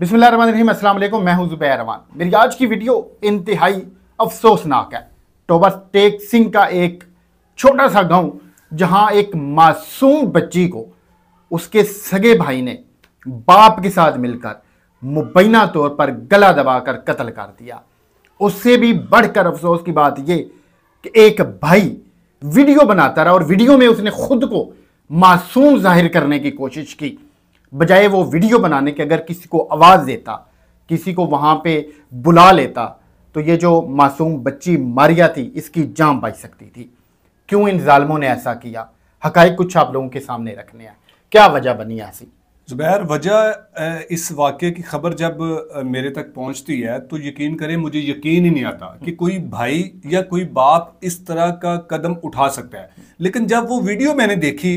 बिसमीम असल मैं हूं जुबैर अरमान मेरी आज की वीडियो इंतहाई अफसोसनाक है टोबर टेक सिंह का एक छोटा सा गांव जहां एक मासूम बच्ची को उसके सगे भाई ने बाप के साथ मिलकर मुबैना तौर पर गला दबाकर कत्ल कर दिया उससे भी बढ़कर अफसोस की बात ये कि एक भाई वीडियो बनाता रहा और वीडियो में उसने खुद को मासूम जाहिर करने की कोशिश की बजाय वो वीडियो बनाने के अगर किसी को आवाज़ देता किसी को वहाँ पे बुला लेता तो ये जो मासूम बच्ची मारिया थी इसकी जान बच सकती थी क्यों इन जालमों ने ऐसा किया हक कुछ आप लोगों के सामने रखने हैं क्या वजह बनी ऐसी ज़ुबैर वजह इस वाक्य की खबर जब मेरे तक पहुंचती है तो यकीन करें मुझे यकीन ही नहीं आता कि कोई भाई या कोई बाप इस तरह का कदम उठा सकता है लेकिन जब वो वीडियो मैंने देखी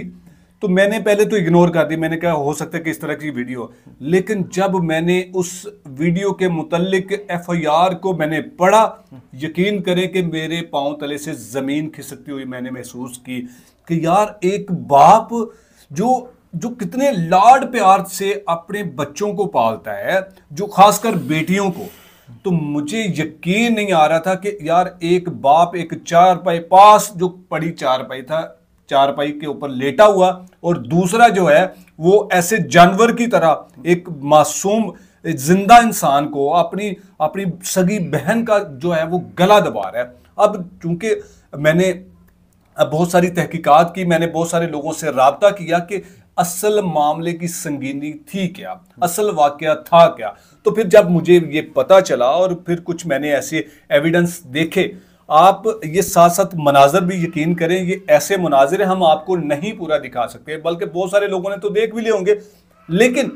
तो मैंने पहले तो इग्नोर कर दी मैंने कहा हो सकता है कि इस तरह की वीडियो लेकिन जब मैंने उस वीडियो के मुतलिक एफ आई आर को मैंने पढ़ा यकीन करें कि मेरे पाँव तले से ज़मीन खिसकती हुई मैंने महसूस की कि यार एक बाप जो जो कितने लाड प्यार से अपने बच्चों को पालता है जो खासकर बेटियों को तो मुझे यकीन नहीं आ रहा था कि यार एक बाप एक चार पाई पास जो पड़ी चार पाई था चारपाई के ऊपर लेटा हुआ और दूसरा जो है वो ऐसे जानवर की तरह एक मासूम जिंदा इंसान को अपनी अपनी सगी बहन का जो है वो गला दबा रहा है अब चूंकि मैंने बहुत सारी तहकीकात की मैंने बहुत सारे लोगों से रबता किया कि असल मामले की संगीनी थी क्या असल वाक्य था क्या तो फिर जब मुझे ये पता चला और फिर कुछ मैंने ऐसे एविडेंस देखे आप ये साथ साथ मनाजर भी यकीन करें ये ऐसे मनाजर हम आपको नहीं पूरा दिखा सकते बल्कि बहुत सारे लोगों ने तो देख भी लिए होंगे लेकिन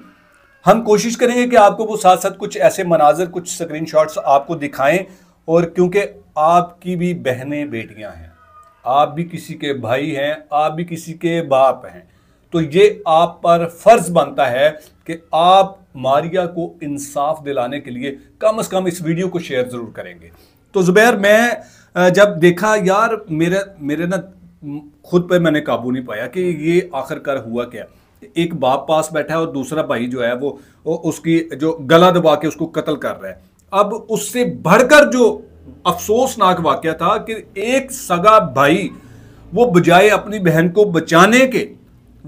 हम कोशिश करेंगे कि आपको वो साथ साथ कुछ ऐसे मनाजर कुछ स्क्रीन आपको दिखाएं और क्योंकि आपकी भी बहनें बेटियां हैं आप भी किसी के भाई हैं आप भी किसी के बाप हैं तो ये आप पर फर्ज बनता है कि आप मारिया को इंसाफ दिलाने के लिए कम से कम इस वीडियो को शेयर ज़रूर करेंगे तो ज़ुबैर मैं जब देखा यार मेरे मेरे ना खुद पे मैंने काबू नहीं पाया कि ये आखिरकार हुआ क्या एक बाप पास बैठा है और दूसरा भाई जो है वो, उसकी जो गला दबा के उसको कत्ल कर रहा है अब उससे भड़कर जो अफसोसनाक वाक्य था कि एक सगा भाई वो बजाय अपनी बहन को बचाने के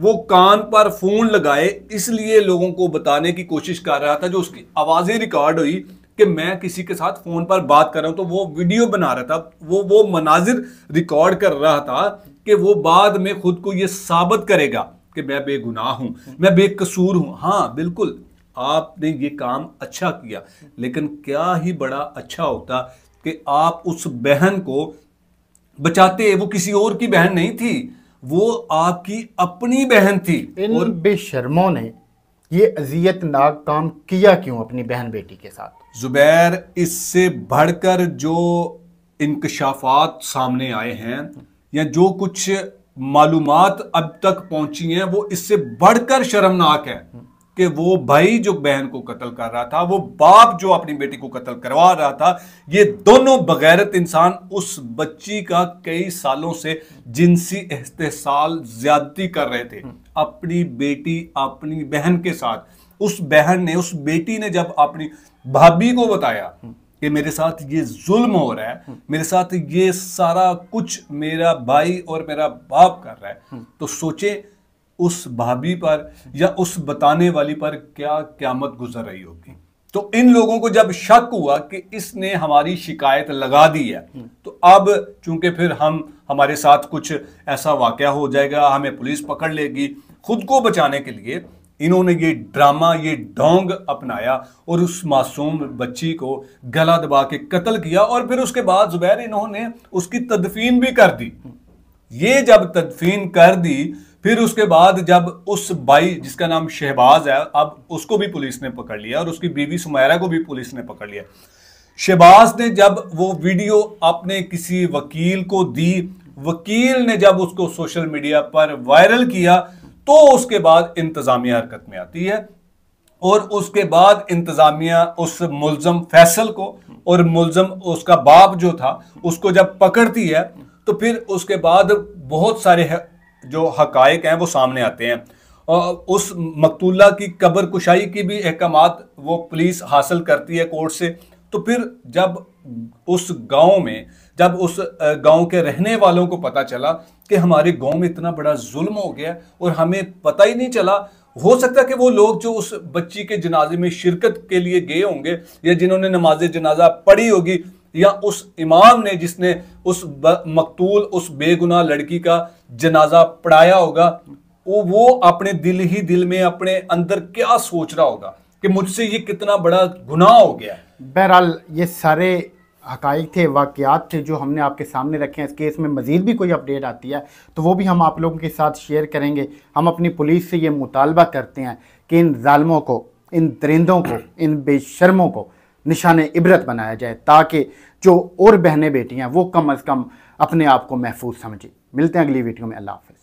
वो कान पर फोन लगाए इसलिए लोगों को बताने की कोशिश कर रहा था जो उसकी आवाज़ें रिकॉर्ड हुई कि मैं किसी के साथ फ़ोन पर बात कर रहा हूं तो वो वीडियो बना रहा था वो वो मनाजिर रिकॉर्ड कर रहा था कि वो बाद में खुद को ये साबित करेगा कि मैं बेगुनाह हूं मैं बेकसूर हूं हाँ बिल्कुल आपने ये काम अच्छा किया लेकिन क्या ही बड़ा अच्छा होता कि आप उस बहन को बचाते वो किसी और की बहन नहीं थी वो आपकी अपनी बहन थी इन और बेशर्मों ने ये अजियतनाक काम किया क्यों अपनी बहन बेटी के साथ ज़ुबैर इससे बढ़कर जो इंकशाफात सामने आए हैं या जो कुछ मालूम अब तक पहुंची हैं वो इससे बढ़कर शर्मनाक है कि वो भाई जो बहन को कत्ल कर रहा था वो बाप जो अपनी बेटी को कत्ल करवा रहा था ये दोनों बगैरत इंसान उस बच्ची का कई सालों से जिनसी एहतसाल ज्यादती कर रहे थे अपनी बेटी अपनी बहन के साथ उस बहन ने उस बेटी ने जब अपनी भाभी को बताया कि मेरे साथ ये जुल्म हो रहा है मेरे साथ ये सारा कुछ मेरा भाई और मेरा बाप कर रहा है तो सोचे उस भाभी पर या उस बताने वाली पर क्या क्यामत गुजर रही होगी तो इन लोगों को जब शक हुआ कि इसने हमारी शिकायत लगा दी है तो अब चूंकि फिर हम हमारे साथ कुछ ऐसा वाकया हो जाएगा हमें पुलिस पकड़ लेगी खुद को बचाने के लिए इन्होंने ये ड्रामा ये डोंग अपनाया और उस मासूम बच्ची को गला दबा के कत्ल किया और फिर उसके बाद जुबैर इन्होंने उसकी तदफीन भी कर दी ये जब तदफीन कर दी फिर उसके बाद जब उस बाई जिसका नाम शहबाज है अब उसको भी पुलिस ने पकड़ लिया और उसकी बीवी सुमैरा को भी पुलिस ने पकड़ लिया शहबाज ने जब वो वीडियो अपने किसी वकील को दी वकील ने जब उसको सोशल मीडिया पर वायरल किया तो उसके बाद इंतजामिया हरकत में आती है और उसके बाद इंतजामिया उस मुलजम फैसल को और मुलजम उसका बाप जो था उसको जब पकड़ती है तो फिर उसके बाद बहुत सारे जो हकायक हैं वो सामने आते हैं और उस मकतूला की कबर कुशाई की भी अहकाम वो पुलिस हासिल करती है कोर्ट से तो फिर जब उस गांव में जब उस गांव के रहने वालों को पता चला कि हमारे गांव में इतना बड़ा जुल्म हो गया और हमें पता ही नहीं चला हो सकता है कि वो लोग जो उस बच्ची के जनाजे में शिरकत के लिए गए होंगे या जिन्होंने नमाज जनाजा पढ़ी होगी या उस इमाम ने जिसने उस मकतूल उस बेगुनाह लड़की का जनाजा पढ़ाया होगा वो वो अपने दिल ही दिल में अपने अंदर क्या सोच रहा होगा कि मुझसे ये कितना बड़ा गुनाह हो गया बहरहाल ये सारे हकाइक थे वाक़ात थे जो हमने आपके सामने रखे हैं इस केस में मज़ीद भी कोई अपडेट आती है तो वो भी हम आप लोगों के साथ शेयर करेंगे हम अपनी पुलिस से ये मुतालबा करते हैं कि इन ालमों को इन दरिंदों को इन बेशर्मों को निशान इबरत बनाया जाए ताकि जो और बहनें बेटी हैं वो कम अज़ कम अपने आप को महफूज समझें मिलते हैं अगली वीडियो में अल्लाह हाफ